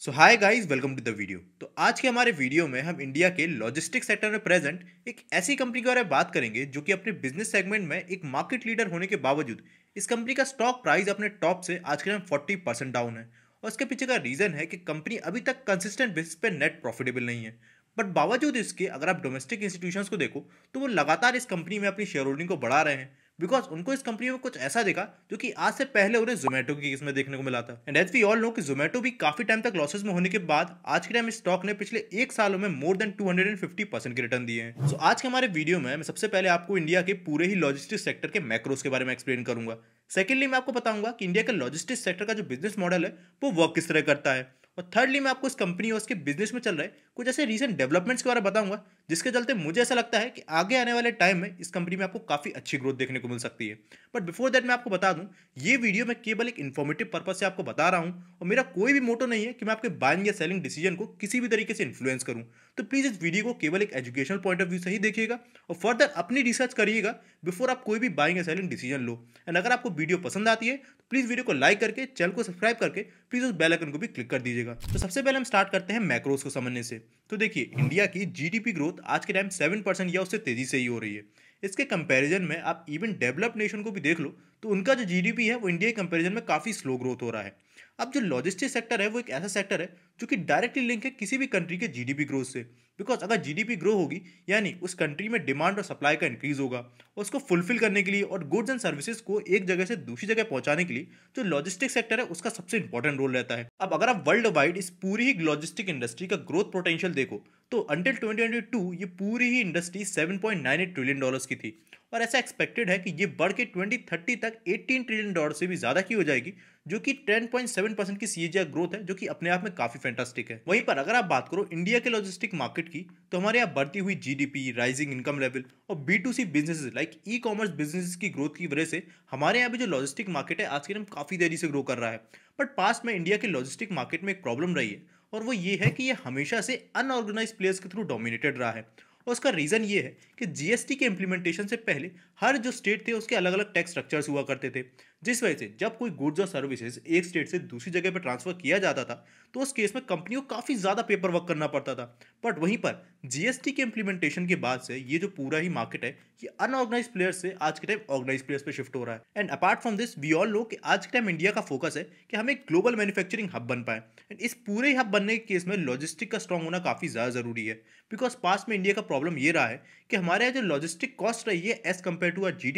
so hi guys welcome to the video तो आज के हमारे वीडियो में हम इंडिया के लॉजिस्टिक सेक्टर में प्रेजेंट एक ऐसी कंपनी के बारे में बात करेंगे जो कि अपने बिजनेस सेगमेंट में एक मार्केट लीडर होने के बावजूद इस कंपनी का स्टॉक प्राइस अपने टॉप से आज के टाइम फोर्टी परसेंट डाउन है और इसके पीछे का रीज़न है कि कंपनी अभी तक कंसिस्टेंट बेसिस पे नेट प्रॉफिटेबल नहीं है बट बावजूद इसके अगर आप डोमेस्टिक इंस्टीट्यूशन को देखो तो वो लगातार इस कंपनी में अपनी शेयर होल्डिंग को बढ़ा रहे हैं बिकॉज उनको इस कंपनी में कुछ ऐसा देखा जो कि आज से पहले उन्हें जोमेटो की इसमें देखने को मिला था and as we all know कि जोमेटो भी काफी टाइम तक लॉसेस में होने के बाद आज के टाइम स्टॉक ने पिछले एक सालों में मोर देन 250 परसेंट के रिटर्न दिए हैं सो so, आज के हमारे वीडियो में मैं सबसे पहले आपको इंडिया के पूरे ही लॉजिस्टिक सेक्टर के मैक्रोस के बारे में एक्सप्लेन करूंगा सेकंडली मैं आपको बताऊंगा कि इंडिया के लॉजिस्टिक सेक्टर का जो बिजनेस मॉडल है वो वर्क किस तरह करता है और थर्डली मैं आपको इस कंपनी और उसके बिजनेस में चल रहे कुछ ऐसे रिसेंट डेवलपमेंट्स के बारे में बताऊंगा जिसके चलते मुझे ऐसा लगता है कि आगे आने वाले टाइम में इस कंपनी में आपको काफ़ी अच्छी ग्रोथ देखने को मिल सकती है बट बिफोर दैट मैं आपको बता दूं ये वीडियो मैं केवल एक इन्फॉर्मेटिव पर्पज से आपको बता रहा हूँ और मेरा कोई भी मोटो नहीं है कि मैं आपके बाइंग या सेलिंग डिसीजन को किसी भी तरीके से इन्फ्लुएंस करूँ तो प्लीज़ इस वीडियो को केवल एक एजुकेशनल पॉइंट ऑफ व्यू से ही देखिएगा और फर्दर अपनी रिसर्च करिएगा बिफोर आप कोई भी बाइंग या सेलिंग डिसीजन लो एंड अगर आपको वीडियो पसंद आती है तो प्लीज़ वीडियो को लाइक करके चैनल को सब्सक्राइब करके प्लीज़ उस बेल को भी क्लिक कर दीजिएगा तो सबसे पहले हम स्टार्ट करते हैं मैक्रोस को समझने से तो देखिए इंडिया की जीडीपी ग्रोथ आज के टाइम सेवन परसेंट या उससे तेज़ी से ही हो रही है इसके कंपैरिजन में आप इवन डेवलप्ड नेशन को भी देख लो तो उनका जो जी है वो इंडिया के कंपेरिजन में काफ़ी स्लो ग्रोथ हो रहा है अब जो लॉजिस्टिक सेक्टर है वो एक ऐसा सेक्टर है जो कि डायरेक्टली लिंक है किसी भी कंट्री के जीडीपी ग्रोथ से बिकॉज अगर जीडीपी ग्रो होगी यानी उस कंट्री में डिमांड और सप्लाई का इंक्रीज होगा और उसको फुलफिल करने के लिए और गुड्स एंड सर्विसेज को एक जगह से दूसरी जगह पहुंचाने के लिए जो लॉजिस्टिक सेक्टर है उसका सबसे इंपॉर्टेंट रोल रहता है अब अगर आप वर्ल्ड वाइड इस पूरी ही लॉजिस्टिक इंडस्ट्री का ग्रोथ पोटेंशियल देखो तो अंटिल ट्वेंटी ये पूरी ही इंडस्ट्री सेवन ट्रिलियन डॉलर्स की थी और ऐसा एक्सपेक्टेड है कि ये बढ़ के ट्वेंटी थर्टी तक एटीन ट्रिलियन डॉलर से भी ज़्यादा की हो जाएगी जो कि टेन पॉइंट सेवन परसेंट की सी ग्रोथ है जो कि अपने आप में काफ़ी फैंटास्टिक है वहीं पर अगर आप बात करो इंडिया के लॉजिस्टिक मार्केट की तो हमारे यहाँ बढ़ती हुई जीडीपी राइजिंग इनकम लेवल और B to C business like e commerce business की ग्रोथ की वजह से हमारे यहाँ भी जो लॉजिस्टिक मार्केट है आज के दिन काफ़ी देरी से ग्रो कर रहा है बट पास्ट में इंडिया के लॉजिस्टिक मार्केट में एक प्रॉब्लम रही है और वो ये है कि ये हमेशा से अनऑर्गेनाइज प्लेयर्स के थ्रू डोमिनेटेड रहा है और उसका रीज़न ये है कि जीएसटी के इम्प्लीमेंटेशन से पहले हर जो स्टेट थे उसके अलग अलग टैक्स स्ट्रक्चर्स हुआ करते थे जिस वजह से जब कोई गुड्स और सर्विसेज एक स्टेट से दूसरी जगह पर ट्रांसफर किया जाता था तो उस केस में कंपनी को काफ़ी ज़्यादा पेपर वर्क करना पड़ता था बट वहीं पर जीएसटी के इम्प्लीमेंटेशन के बाद से ये जो पूरा ही मार्केट है ये अनऑर्गेनाइज प्लेयर्स से आज के टाइम ऑर्गेनाइज प्लेयर्स पर शिफ्ट हो रहा है and apart from this we all know कि आज के टाइम इंडिया का फोकस है कि हम एक ग्लोबल मैन्युफैक्चरिंग हब बन पाए एंड इस पूरे हब बनने के केस में लॉजिस्टिक का स्ट्रॉन्ग होना काफ़ी ज़्यादा ज़रूरी है बिकॉज पास्ट में इंडिया का प्रॉब्लम ये रहा है कि हमारे यहाँ जो लॉजिस्टिक कॉस्ट रही है एज कम्पेयर टू आर जी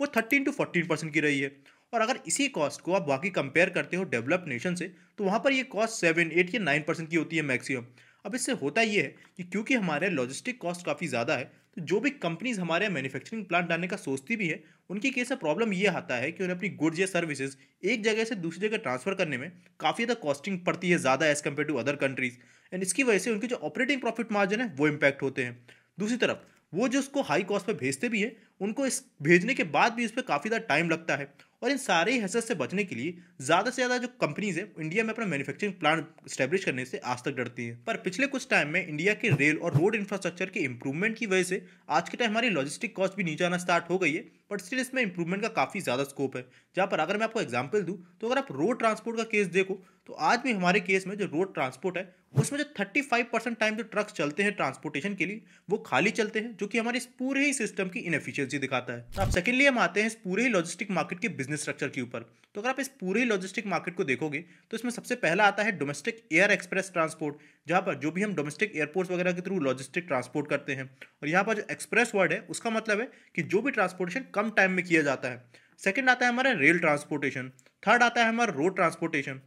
वो थर्टीन टू फोर्टीन परसेंट की रही है और अगर इसी कॉस्ट को आप बाकी कंपेयर करते हो डेवलप्ड नेशन से तो वहाँ पर ये कॉस्ट सेवन एट या नाइन परसेंट की होती है मैक्सिमम अब इससे होता ये है कि क्योंकि हमारे लॉजिस्टिक कॉस्ट काफ़ी ज़्यादा है तो जो भी कंपनीज हमारे मैन्युफैक्चरिंग प्लांट डालने का सोचती भी है उनकी केस में प्रॉब्लम ये आता है कि उन्हें अपनी गुड्स या सर्विसेज एक जगह से दूसरी जगह ट्रांसफर करने में काफ़ी ज़्यादा कॉस्टिंग पड़ती है ज़्यादा as compare to other countries and इसकी वजह से उनके जो ऑपरेटिंग प्रॉफिट मार्जिन है वो इम्पैक्ट होते हैं दूसरी तरफ वो जो उसको हाई कॉस्ट पर भेजते भी हैं उनको इस भेजने के बाद भी उस पर काफ़ी ज़्यादा टाइम लगता है और इन सारे हैसेस से बचने के लिए ज़्यादा से ज़्यादा जो कंपनीज हैं इंडिया में अपना मैन्युफैक्चरिंग प्लांट स्टैब्लिश करने से आज तक डरती है पर पिछले कुछ टाइम में इंडिया के रेल और रोड इंफ्रास्ट्रक्चर के इंप्रूवमेंट की वजह से आज के टाइम हमारी लॉजिस्टिक कॉस्ट भी नीचे आना स्टार्ट हो गई है बट स्टिल इसमें इंप्रूवमेंट का काफ़ी ज़्यादा स्कोप है जहाँ पर अगर मैं आपको एग्जाम्पल दूँ तो अगर आप रोड ट्रांसपोर्ट का केस देखो तो आज भी हमारे केस में जो रोड ट्रांसपोर्ट है उसमें जो थर्टी फाइव परसेंट टाइम जो ट्रक्स चलते हैं ट्रांसपोर्टेशन के लिए वो खाली चलते हैं जो कि हमारे इस पूरे ही सिस्टम की इनफिशियंस एफिशिएंसी दिखाता है अब तो सेकेंडली हम आते हैं इस पूरे ही लॉजिस्टिक मार्केट के बिजनेस स्ट्रक्चर के ऊपर तो अगर आप इस पूरे ही लॉजिस्टिक मार्केट को देखोगे तो इसमें सबसे पहला आता है डोमेस्टिक एयर एक्सप्रेस ट्रांसपोर्ट जहाँ पर जो भी हम डोमेस्टिक एयरपोर्ट्स वगैरह के थ्रू लॉजिस्टिक ट्रांसपोर्ट करते हैं और यहाँ पर जो एक्सप्रेस वर्ड है उसका मतलब है कि जो भी ट्रांसपोर्टेशन कम टाइम में किया जाता है सेकेंड आता है हमारा रेल ट्रांसपोर्टेशन थर्ड आता है हमारा रोड ट्रांसपोर्टेशन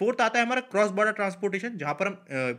फोर्थ आता है हमारा क्रॉस बॉर्डर ट्रांसपोर्टेशन जहाँ पर हम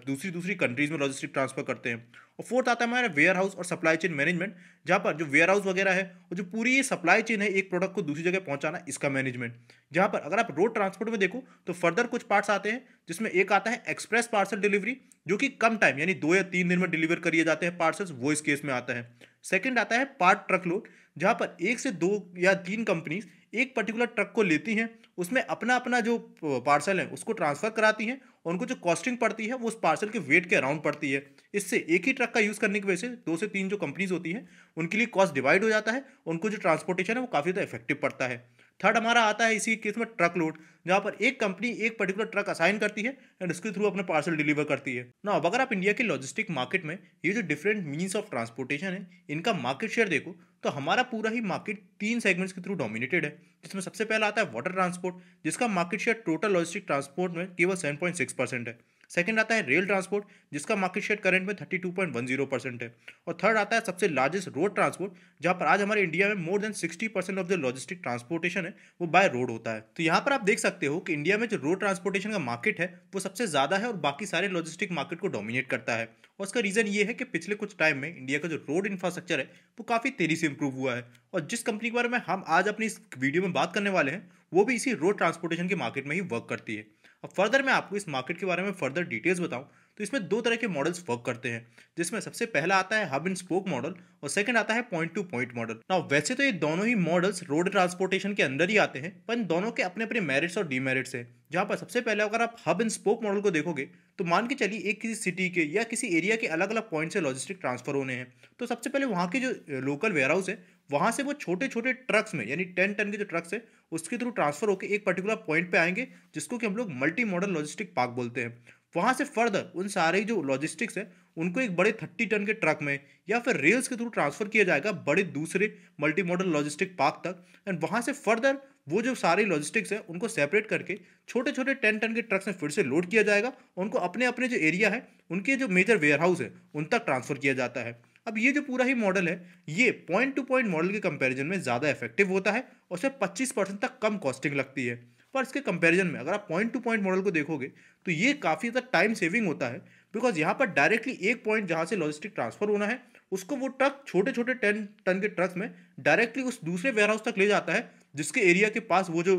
दूसरी दूसरी कंट्रीज में लॉजिस्टिक ट्रांसफर करते हैं और फोर्थ आता है हमारा वेयर हाउस और सप्लाई चेन मैनेजमेंट जहाँ पर जो वेयर हाउस वगैरह है और जो पूरी ये सप्लाई चेन है एक प्रोडक्ट को दूसरी जगह पहुँचाना इसका मैनेजमेंट जहाँ पर अगर आप रोड ट्रांसपोर्ट में देखो तो फर्दर कुछ पार्ट्स आते हैं जिसमें एक आता है एक्सप्रेस पार्सल डिलीवरी जो कि कम टाइम यानी दो या तीन दिन में डिलीवर करिए जाते हैं पार्सल्स वो इस केस में आता है सेकेंड आता है पार्ट ट्रक लोड जहाँ पर एक से दो या तीन कंपनीज एक पर्टिकुलर ट्रक को लेती हैं उसमें अपना अपना जो पार्सल है उसको ट्रांसफ़र कराती हैं और उनको जो कॉस्टिंग पड़ती है वो उस पार्सल के वेट के अराउंड पड़ती है इससे एक ही ट्रक का यूज़ करने की वजह से दो से तीन जो कंपनीज होती हैं उनके लिए कॉस्ट डिवाइड हो जाता है उनको जो ट्रांसपोर्टेशन है वो काफ़ी ज़्यादा इफेक्टिव पड़ता है थर्ड हमारा आता है इसी केस में ट्रक लोड जहाँ पर एक कंपनी एक पर्टिकुलर ट्रक असाइन करती है एंड उसके थ्रू अपना पार्सल डिलीवर करती है ना अब अगर आप इंडिया के लॉजिस्टिक मार्केट में ये जो डिफरेंट मीन्स ऑफ ट्रांसपोर्टेशन है इनका मार्केट शेयर देखो तो हमारा पूरा ही मार्केट तीन सेगमेंट्स के थ्रू डोमिनेटेड है जिसमें सबसे पहला आता है वाटर ट्रांसपोर्ट जिसका market share total logistic transport में केवल सेवन पॉइंट सिक्स परसेंट है सेकंड आता है रेल ट्रांसपोर्ट जिसका मार्केट शेयर करंट में thirty two point one zero percent है और थर्ड आता है सबसे लार्जेस्ट रोड ट्रांसपोर्ट जहाँ पर आज हमारे इंडिया में more than sixty percent of the logistic transportation है वो बाय रोड होता है तो यहाँ पर आप देख सकते हो कि इंडिया में जो रोड ट्रांसपोर्टेशन का मार्केट है वो सबसे ज़्यादा है और बाकी सारे लॉजिस्टिक मार्केट को डोमिनेट करता है और उसका रीज़न ये है कि पिछले कुछ टाइम में इंडिया का जो रोड इंफ्रास्ट्रक्चर है वो काफ़ी तेज़ी से इंप्रूव हुआ है और जिस कंपनी के बारे में हम आज अपनी इस वीडियो में बात करने वाले हैं वो भी इसी रोड ट्रांसपोर्टेशन के मार्केट में ही वर्क करती है अब फर्दर मैं आपको इस मार्केट के बारे में फर्दर डिटेल्स बताऊं तो इसमें दो तरह के मॉडल्स वर्क करते हैं जिसमें सबसे पहला आता है हब एंड स्पोक मॉडल और सेकंड आता है पॉइंट टू पॉइंट मॉडल ना वैसे तो ये दोनों ही मॉडल्स रोड ट्रांसपोर्टेशन के अंदर ही आते हैं पर इन दोनों के अपने अपने मेरिट्स और डीमेरिट्स हैं जहाँ पर सबसे पहले अगर आप हब एंड स्पोक मॉडल को देखोगे तो मान के चलिए एक किसी सिटी के या किसी एरिया के अलग अलग पॉइंट से लॉजिस्टिक ट्रांसफर होने हैं तो सबसे पहले वहाँ के जो लोकल वेयर हाउस है वहाँ से वो छोटे छोटे ट्रक्स में यानी टेन टन के जो ट्रक्स है उसके थ्रू ट्रांसफर होकर एक पर्टिकुलर पॉइंट पे आएंगे जिसको कि हम लोग मल्टी मॉडल लॉजिस्टिक पार्क बोलते हैं वहाँ से फर्दर उन सारे जो लॉजिस्टिक्स है उनको एक बड़े थर्टी टन के ट्रक में या फिर रेल्स के थ्रू ट्रांसफर किया जाएगा बड़े दूसरे मल्टी मॉडल लॉजिस्टिक पार्क तक एंड वहाँ से फर्दर वो जो सारे लॉजिस्टिक्स हैं उनको सेपरेट करके छोटे छोटे टेन टन के ट्रक्स में फिर से लोड किया जाएगा उनको अपने अपने जो एरिया है उनके जो मेजर वेयर हाउस है उन तक ट्रांसफर किया जाता है अब ये जो पूरा ही मॉडल है ये पॉइंट टू पॉइंट मॉडल के कंपैरिजन में ज़्यादा इफेक्टिव होता है और उसमें पच्चीस परसेंट तक कम कॉस्टिंग लगती है पर इसके कंपैरिजन में अगर आप पॉइंट टू पॉइंट मॉडल को देखोगे तो ये काफ़ी ज़्यादा टाइम सेविंग होता है बिकॉज यहाँ पर डायरेक्टली एक पॉइंट जहाँ से लॉजिस्टिक ट्रांसफर होना है उसको वो ट्रक छोटे छोटे टन टन के ट्रक में डायरेक्टली उस दूसरे वेयरहाउस तक ले जाता है जिसके एरिया के पास वो जो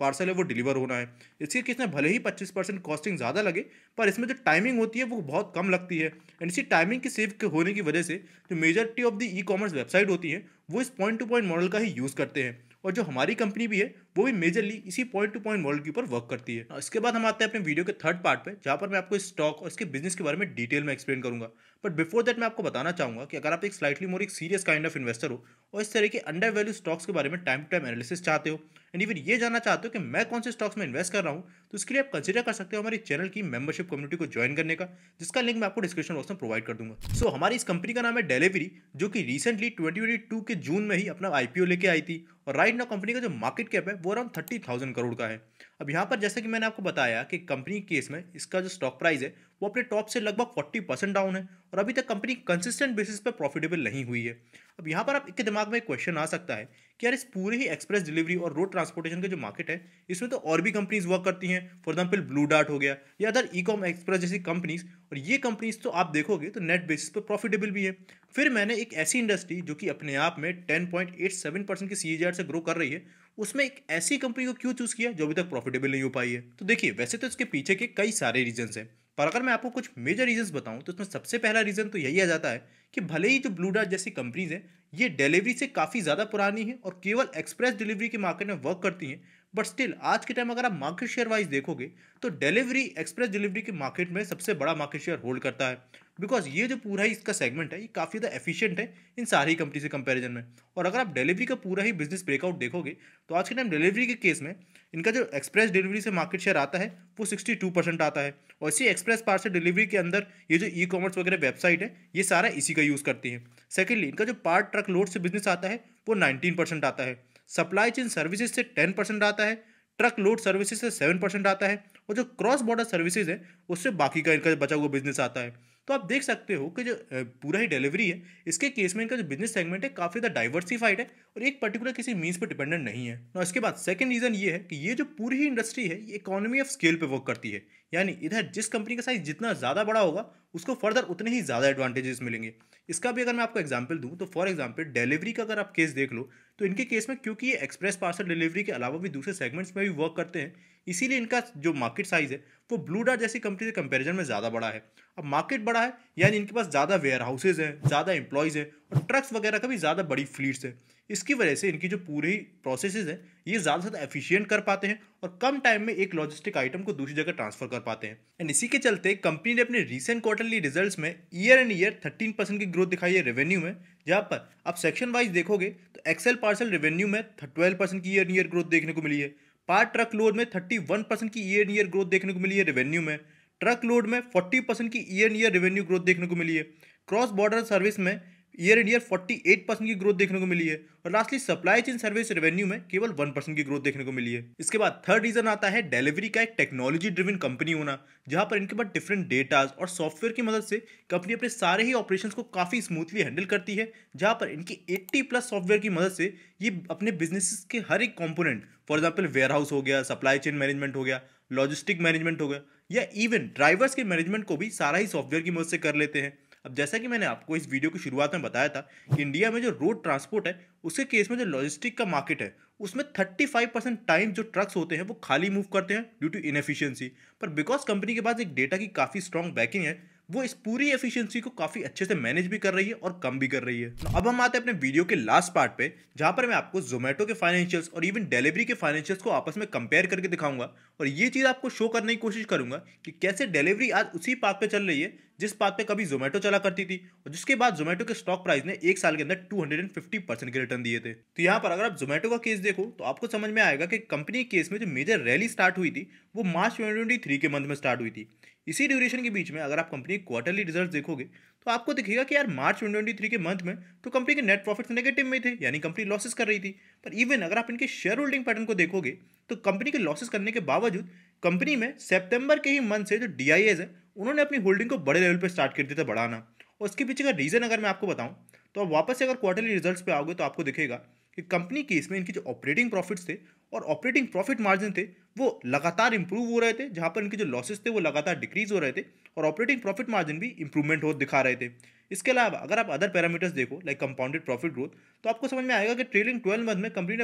पार्सल है वो डिलीवर होना है इसके किसने भले ही पच्चीस परसेंट कॉस्टिंग ज़्यादा लगे पर इसमें जो टाइमिंग होती है वो बहुत कम लगती है एंड इसी टाइमिंग की सेव होने की वजह से जो majority of the e commerce website होती है वो इस पॉइंट टू पॉइंट मॉडल का ही यूज़ करते हैं और जो हमारी कंपनी भी है वो भी मेजरली इसी पॉइंट टू पॉइंट मॉडल के ऊपर वर्क करती है इसके बाद हम आते हैं अपने वीडियो के थर्ड पार्ट पर जहाँ पर मैं आपको इस स्टॉक और इसके बिजनेस के बारे में डिटेल में एक्सप्लेन करूंगा बट बिफोर दैट मैं आपको बताना चाहूंगा कि अगर आप एक स्लाइटली मोर एक सीरियस काइंड ऑफ इन्वेस्टर हो और इस तरह के अंडर वैल्यू स्टॉक्स के बारे में टाइम टू टाइम एनालिसिस चाहते हो एंड इवन ये जानना चाहते हो कि मैं कौन से स्टॉक्स में इन्वेस्ट कर रहा हूँ तो इसके लिए आप कंसिडर कर सकते हो हमारे चैनल की मेंबरशिप कम्युनिटी को ज्वाइन करने का जिसका लिंक मैं आपको डिस्क्रिप्शन बॉक्स में प्रोवाइड कर दूंगा सो so, हमारी इस कंपनी का नाम है डेलीवरी जो कि रिसेंटली ट्वेंटी के जून में ही अपना आईपीओ लेके आई थी और राइट ना कंपनी का जो मार्केट कैप है वो अराउंड थर्टी थाउजेंड करोड़ का है अब यहाँ पर जैसे कि मैंने आपको बताया कि कंपनी केस में इसका जो स्टॉक प्राइस है वो अपने टॉप से लगभग फोर्टी परसेंट डाउन है और अभी तक कंपनी कंसिस्टेंट बेसिस पर प्रॉफिटेबल नहीं हुई है अब यहाँ पर आपके दिमाग में एक क्वेश्चन आ सकता है कि यार इस पूरे ही एक्सप्रेस डिलीवरी और रोड ट्रांसपोर्टेशन का जो मार्केट है इसमें तो और भी कंपनीज वर्क करती हैं फॉर एग्जाम्पल ब्लू डार्ट हो गया या अदर ई कॉम एक्सप्रेस जैसी कंपनीज और ये कंपनीज तो आप देखोगे तो नेट बेसिस पर प्रॉफिटेबल भी है फिर मैंने एक ऐसी इंडस्ट्री जो कि अपने आप में ten point eight seven percent की सी से ग्रो कर रही है उसमें एक ऐसी कंपनी को क्यों चूज़ किया जो अभी तक प्रॉफिटेबल नहीं हो पाई है तो देखिए वैसे तो इसके पीछे के कई सारे रीजन है पर अगर मैं आपको कुछ मेजर रीजन बताऊं तो उसमें सबसे पहला रीज़न तो यही आ जाता है कि भले ही जो ब्लू डार्ट जैसी कंपनीज है ये डिलीवरी से काफ़ी ज़्यादा पुरानी है और केवल एक्सप्रेस डिलीवरी के मार्केट में वर्क करती है बट स्टिल आज के टाइम अगर आप मार्केट शेयर वाइज देखोगे तो डिलीवरी एक्सप्रेस डिलीवरी के मार्केट में सबसे बड़ा मार्केट शेयर होल्ड करता है बिकॉज ये जो पूरा ही इसका सेगमेंट है ये काफ़ी ज़्यादा एफिशिएंट है इन सारी कंपनी से कंपैरिजन में और अगर आप डिलीवरी का पूरा ही बिजनेस ब्रेकआउट देखोगे तो आज के टाइम डिलीवरी के केस में इनका जो एक्सप्रेस डिलीवरी से मार्केट शेयर आता है वो सिक्सटी टू परसेंट आता है और इसी एक्सप्रेस पार्सल डिलीवरी के अंदर ये जो ई कॉमर्स वगैरह वेबसाइट है ये सारा इसी का यूज़ करती है सेकेंडली इनका जो पार्ट ट्रक लोड से बिजनेस आता है वो नाइनटीन परसेंट आता है सप्लाई चेन सर्विसेज से टेन परसेंट आता है ट्रक लोड सर्विसेज से सेवन परसेंट आता है और जो क्रॉस बॉर्डर सर्विसेज है उससे बाकी का इनका बचा हुआ बिजनेस आता है तो आप देख सकते हो कि जो पूरा ही डिलीवरी है इसके केस में इनका जो बिजनेस सेगमेंट है काफ़ी ज़्यादा डाइवर्सिफाइड है और एक पर्टिकुलर किसी मीन्स पर डिपेंडेंट नहीं है और इसके बाद सेकेंड रीज़न ये है कि ये जो पूरी ही इंडस्ट्री है ये इकोनॉमी ऑफ स्केल पर वर्क करती है यानी इधर जिस कंपनी का साइज जितना ज़्यादा बड़ा होगा उसको फर्दर उतने ही ज़्यादा एडवांटेजेस मिलेंगे इसका भी अगर मैं आपको एग्जाम्पल दूँ तो फॉर एग्जाम्पल डिलीवरी का अगर आप केस देख लो तो इनके केस में क्योंकि ये एक्सप्रेस पार्सल डिलीवरी के अलावा भी दूसरे सेगमेंट्स में भी वर्क करते हैं इसीलिए इनका जो मार्केट साइज़ है वो ब्लू डार्ट जैसी कंपनी के कंपेरिजन में ज़्यादा बड़ा है अब मार्केट बड़ा है यानी इनके पास ज़्यादा वेयर हाउसेज हैं ज़्यादा एम्प्लॉयज़ हैं और ट्रक्स वगैरह का भी ज़्यादा बड़ी फ्लीट्स हैं इसकी वजह से इनकी जो पूरी प्रोसेस हैं ये ज़्यादा से ज़्यादा एफिशियंट कर पाते हैं और कम टाइम में एक लॉजिस्टिक आइटम को दूसरी जगह ट्रांसफर कर पाते हैं एंड इसी के चलते कंपनी ने अपने रीसेंट क्वार्टरली रिजल्ट में year and year thirteen percent की ग्रोथ दिखाई है रेवेन्यू में जहाँ पर आप सेक्शन वाइज देखोगे तो एक्सेल पार्सल रेवेन्यू में ट्वेल्व परसेंट की ईयर एंड ईयर ग्रोथ देखने को मिली है पार्ट ट्रक लोड में 31 परसेंट की ईयर ईयर ग्रोथ देखने को मिली है रेवेन्यू में ट्रक लोड में 40 परसेंट की ईयर ईयर रेवेन्यू ग्रोथ देखने को मिली है क्रॉस बॉर्डर सर्विस में ईयर एंड ईयर 48 परसेंट की ग्रोथ देखने को मिली है और lastly supply chain service revenue में केवल 1 परसेंट की ग्रोथ देखने को मिली है इसके बाद थर्ड रीजन आता है डिलीवरी का एक टेक्नोलॉजी ड्रिविन कंपनी होना जहां पर इनके पास डिफरेंट डेटाज और सॉफ्टवेयर की मदद से कंपनी अपने सारे ही ऑपरेशन को काफ़ी स्मूथली हैंडल करती है जहाँ पर इनकी एट्टी प्लस सॉफ्टवेयर की मदद से ये अपने बिजनेस के हर एक component for example warehouse हो गया सप्लाई चेन मैनेजमेंट हो गया लॉजिस्टिक मैनेजमेंट हो गया या इवन ड्राइवर्स के मैनेजमेंट को भी सारा ही सॉफ्टवेयर की मदद से कर लेते हैं अब जैसा कि मैंने आपको इस वीडियो की शुरुआत में बताया था कि इंडिया में जो रोड ट्रांसपोर्ट है उसके केस में जो लॉजिस्टिक का मार्केट है उसमें 35 परसेंट टाइम जो ट्रक्स होते हैं वो खाली मूव करते हैं ड्यू टू इनफिशियंसी पर बिकॉज कंपनी के पास एक डेटा की काफ़ी स्ट्रॉन्ग बैकिंग है वो इस पूरी एफिशिएंसी को काफ़ी अच्छे से मैनेज भी कर रही है और कम भी कर रही है तो अब हम आते हैं अपने वीडियो के लास्ट पार्ट पे जहाँ पर मैं आपको जोमेटो के फाइनेंशियल्स और इवन डिलीवरी के फाइनेंशियल्स को आपस में कंपेयर करके दिखाऊंगा और ये चीज़ आपको शो करने की कोशिश करूंगा कि कैसे डिलीवरी आज उसी पाथ पे चल रही है जिस पाथ पे कभी जोमेटो चला करती थी और जिसके बाद जोमेटो के स्टॉक प्राइस ने एक साल के अंदर टू परसेंट के रिटर्न दिए थे तो यहाँ पर अगर आप जोमेटो का केस देखो तो आपको समझ में आएगा कि कंपनी केस में जो मेजर रैली स्टार्ट हुई थी वो मार्च ट्वेंटी के मंथ में स्टार्ट हुई थी इसी ड्यूरेशन के बीच में अगर आप कंपनी क्वार्टरली रिजल्ट देखोगे तो आपको दिखेगा कि यार मार्च 2023 के मंथ में तो कंपनी के नेट प्रॉफिट्स नेगेटिव में थे यानी कंपनी लॉसेस कर रही थी पर इवन अगर आप इनके शेयर होल्डिंग पैटर्न को देखोगे तो कंपनी के लॉसेस करने के बावजूद कंपनी में सेप्टेम्बर के ही मंथ से जो डी आई है उन्होंने अपनी होल्डिंग को बड़े लेवल पर स्टार्ट कर दिया था बढ़ाना और उसके पीछे का रीज़न अगर मैं आपको बताऊँ तो आप वापस से अगर क्वार्टरली रिजल्ट पर आओगे तो आपको दिखेगा कि कंपनी की इसमें इनकी जो ऑपरेटिंग प्रॉफिट्स थे और ऑपरेटिंग प्रॉफिट मार्जिन थे वो लगातार इंप्रूव हो रहे थे जहाँ पर इनके जो लॉसेस थे वो लगातार डिक्रीज हो रहे थे और ऑपरेटिंग प्रॉफिट मार्जिन भी इंप्रूवमेंट हो दिखा रहे थे इसके अलावा अगर आप अदर पैरामीटर्स देखो लाइक कंपाउंडेड प्रॉफिट ग्रोथ तो आपको समझ में आएगा कि ट्रेलिंग ट्वेल्व मंथ में कंपनी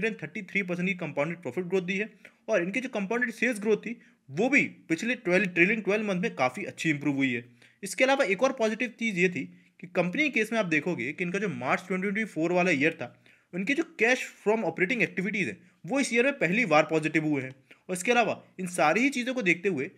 ने थ्री परसेंट की कंपाउंडेड प्रॉफिट ग्रोथ दी है और इनकी जो कंपाउंडेड सेल्स ग्रोथ थी वो भी पिछले ट्वेल्व ट्रेलिंग ट्वेल्व मंथ में काफ़ी अच्छी इंप्रूव हुई है इसके अलावा एक और पॉजिटिव चीज़ ये थी कि कंपनी केस में आप देखोगे कि इनका जो मार्च ट्वेंटी वाला ईयर था उनके जो कैश फ्रॉम ऑपरेटिंग एक्टिविटीज़ हैं वो इस ईयर में पहली बार पॉजिटिव हुए हैं और इसके अलावा इन सारी ही चीज़ों को देखते हुए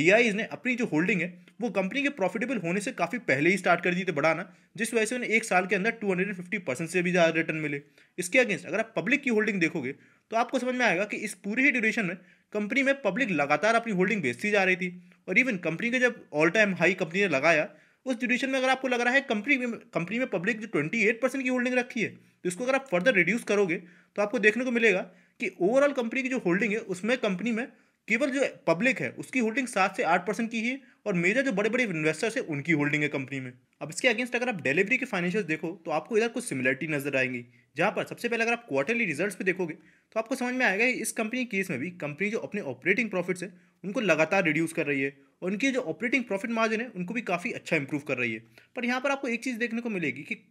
डी ने अपनी जो होल्डिंग है वो कंपनी के प्रॉफिटेबल होने से काफ़ी पहले ही स्टार्ट कर दी थी बढ़ाना जिस वजह से उन्हें एक साल के अंदर टू परसेंट से भी ज़्यादा रिटर्न मिले इसके अगेंस्ट अगर आप पब्लिक की होल्डिंग देखोगे तो आपको समझ में आएगा कि इस पूरे ही ड्यूरेशन में कंपनी में पब्लिक लगातार अपनी होल्डिंग बेचती जा रही थी और इवन कंपनी के जब ऑल टाइम हाई कंपनी ने लगाया उस ड्यूरेशन में अगर आपको लग रहा है कंपनी में कंपनी में पब्लिक जो ट्वेंटी एट परसेंट की होल्डिंग रखी है तो इसको अगर आप फर्दर रिड्यूस करोगे तो आपको देखने को मिलेगा कि ओवरऑल कंपनी की जो होल्डिंग है उसमें कंपनी में केवल जो पब्लिक है उसकी होल्डिंग सात से आठ परसेंट की है और मेजर जो बड़े बड़े इन्वेस्टर्स हैं उनकी होल्डिंग है कंपनी में अब इसके अगेंस्ट अगर आप डिलीवरी के फाइनेंशियल देखो तो आपको इधर कुछ सिमिलरिटी नजर आएंगी जहाँ पर सबसे पहले अगर आप क्वार्टरली रिजल्ट्स पे देखोगे तो आपको समझ में आएगा कि इस कंपनी केस में भी कंपनी जो अपने ऑपरेटिंग प्रॉफिट्स है उनको लगातार रिड्यूस कर रही है और उनके जो ऑपरेटिंग प्रॉफिट मार्जिन है उनको भी काफ़ी अच्छा इंप्रूव कर रही है पर यहाँ पर आपको एक चीज़ देखने को मिलेगी कि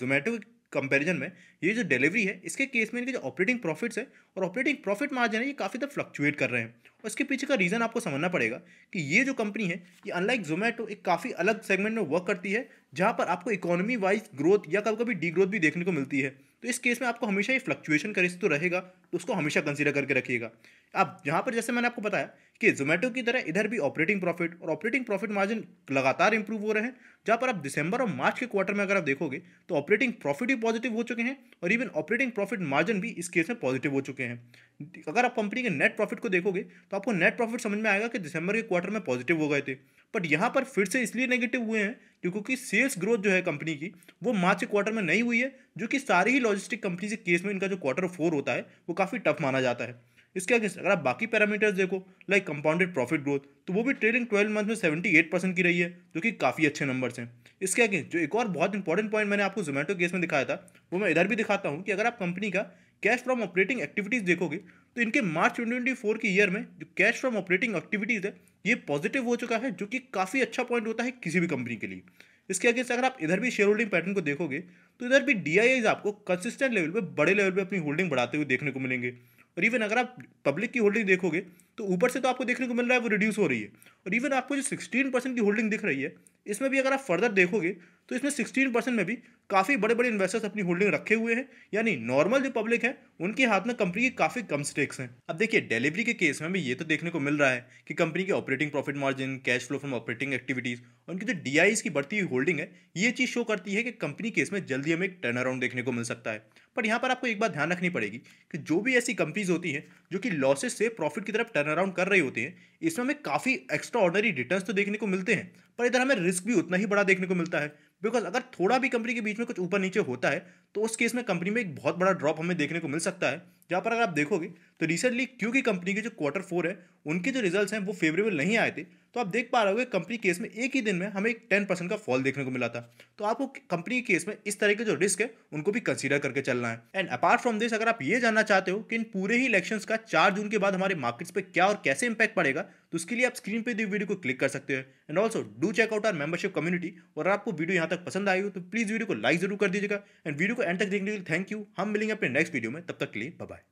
जोमेटो के में ये जो डिलीवरी है इसके केस में इनके जो ऑपरेटिंग प्रॉफिट्स है और ऑपरेटिंग प्रॉफिट मार्जिन है ये काफ़ी तक फ्लक्चुएट कर रहे हैं और इसके पीछे का रीज़न आपको समझना पड़ेगा कि ये जो कंपनी है ये अनलाइक जोमेटो एक काफ़ी अलग सेगमेंट में वर्क करती है जहाँ पर आपको इकोनॉमी वाइज ग्रोथ या कभी कभी डी ग्रोथ भी देखने को मिलती है तो इस केस में आपको हमेशा ये फ्लक्चुएशन का रिस्क तो रहेगा तो उसको हमेशा कंसिडर करके रखिएगा अब यहाँ पर जैसे मैंने आपको बताया कि जोमेटो की तरह इधर भी ऑपरेटिंग प्रॉफिट और ऑपरेटिंग प्रॉफिट मार्जिन लगातार इंप्रूव हो रहे हैं जहाँ पर आप दिसंबर और मार्च के क्वार्टर में अगर आप देखोगे तो ऑपरेटिंग प्रॉफिट भी पॉजिटिव हो चुके हैं और इवन ऑपरेटिंग प्रॉफिट मार्जिन भी इस केस में पॉजिटिव हो चुके हैं अगर आप कंपनी के नेट प्रॉफिट को देखोगे तो आपको नेट प्रॉफिट समझ में आएगा कि दिसंबर के क्वार्टर में पॉजिटिव हो गए थे बट यहाँ पर फिर से इसलिए नेगेटिव हुए हैं क्योंकि सेल्स ग्रोथ जो है कंपनी की वो मार्च के क्वार्टर में नहीं हुई है जो कि सारी ही लॉजिस्टिक कंपनी के केस में इनका जो क्वार्टर फोर होता है वो काफ़ी टफ माना जाता है इसके अगेंस्ट अगर आप बाकी पैरामीटर्स देखो लाइक कंपाउंडेड प्रॉफिट ग्रोथ तो वो भी ट्रेलिंग ट्वेल्व मंथ में सेवेंटी एट परसेंट की रही है जो कि काफ़ी अच्छे नंबर्स हैं इसके अगेंस्ट जो एक और बहुत इंपॉर्टेंट पॉइंट मैंने आपको जोमेटो केस में दिखाया था वो मैं इधर भी दिखाता हूँ कि अगर आप कंपनी का कैश फ्रॉम ऑपरेटिंग एक्टिविटीज़ देखोगे तो इनके मार्च ट्वेंटी के ईयर में जो कैश फ्रॉम ऑपरेटिंग एक्टिविटीज़ है ये पॉजिटिव हो चुका है जो कि काफ़ी अच्छा पॉइंट होता है किसी भी कंपनी के लिए इसके अगेंस्ट अगर आप इधर भी शेयर होल्डिंग पैटर्न को देखोगे तो इधर भी डी आपको कंसिस्टेंट लेवल पर बड़े लेवल पर अपनी होल्डिंग बढ़ाते हुए देखने को मिलेंगे और इवन अगर आप पब्लिक की होल्डिंग देखोगे तो ऊपर से तो आपको देखने को मिल रहा है वो रिड्यूस हो रही है और इवन आपको जो सिक्सटीन परसेंट की होल्डिंग दिख रही है इसमें भी अगर आप फर्दर देखोगे तो इसमें सिक्सटीन परसेंट में भी काफ़ी बड़े बड़े इन्वेस्टर्स अपनी होल्डिंग रखे हुए हैं यानी नॉर्मल जो पब्लिक है उनके हाथ में कंपनी के काफ़ी कम स्टेक्स हैं अब देखिए डिलीवरी के केस में भी ये तो देखने को मिल रहा है कि कंपनी के operating profit margin cash flow from operating activities और उनकी जो डी की बढ़ती हुई होल्डिंग है ये चीज़ शो करती है कि कंपनी केस में जल्दी हमें एक टर्न अराउंड देखने को मिल सकता है पर यहाँ पर आपको एक बात ध्यान रखनी पड़ेगी कि जो भी ऐसी कंपनीज होती हैं जो कि लॉसेज से प्रॉफिट की तरफ टर्न अराउंड कर रही होती है इसमें हमें काफ़ी एक्स्ट्रा ऑर्डनरी रिटर्न तो देखने को मिलते हैं पर इधर हमें रिस्क भी उतना ही बड़ा देखने को मिलता है बिकॉज अगर थोड़ा भी कंपनी के बीच में कुछ ऊपर नीचे होता है तो उस केस में कंपनी में एक बहुत बड़ा ड्रॉप हमें देखने को मिल सकता है जहाँ पर अगर आप देखोगे तो रिसेंटली क्योंकि कंपनी के जो क्वार्टर फोर है उनके जो रिजल्ट्स हैं वो फेवरेबल नहीं आए थे तो आप देख पा रहे हो कंपनी केस में एक ही दिन में हमें एक टेन परसेंट का फॉल देखने को मिला था तो आपको कंपनी केस में इस तरह के जो रिस्क है उनको भी कंसिडर करके चलना है एंड अपार्ट फ्रॉम दिस अगर आप ये जानना चाहते हो कि इन पूरे ही इलेक्शन का चार जून के बाद हमारे मार्केट्स पर क्या और कैसे इंपैक्ट पड़ेगा तो उसके लिए आप स्क्रीन पर दी वीडियो को क्लिक कर सकते हो and also do check out our membership community और आपको वीडियो यहाँ तक पसंद आई हो तो प्लीज़ वीडियो को लाइक जरूर कर दीजिएगा एंड वीडियो को एंड तक देखने के लिए थैंक यू हम मिलेंगे अपने नेक्स्ट वीडियो में तब तक के लिए बाय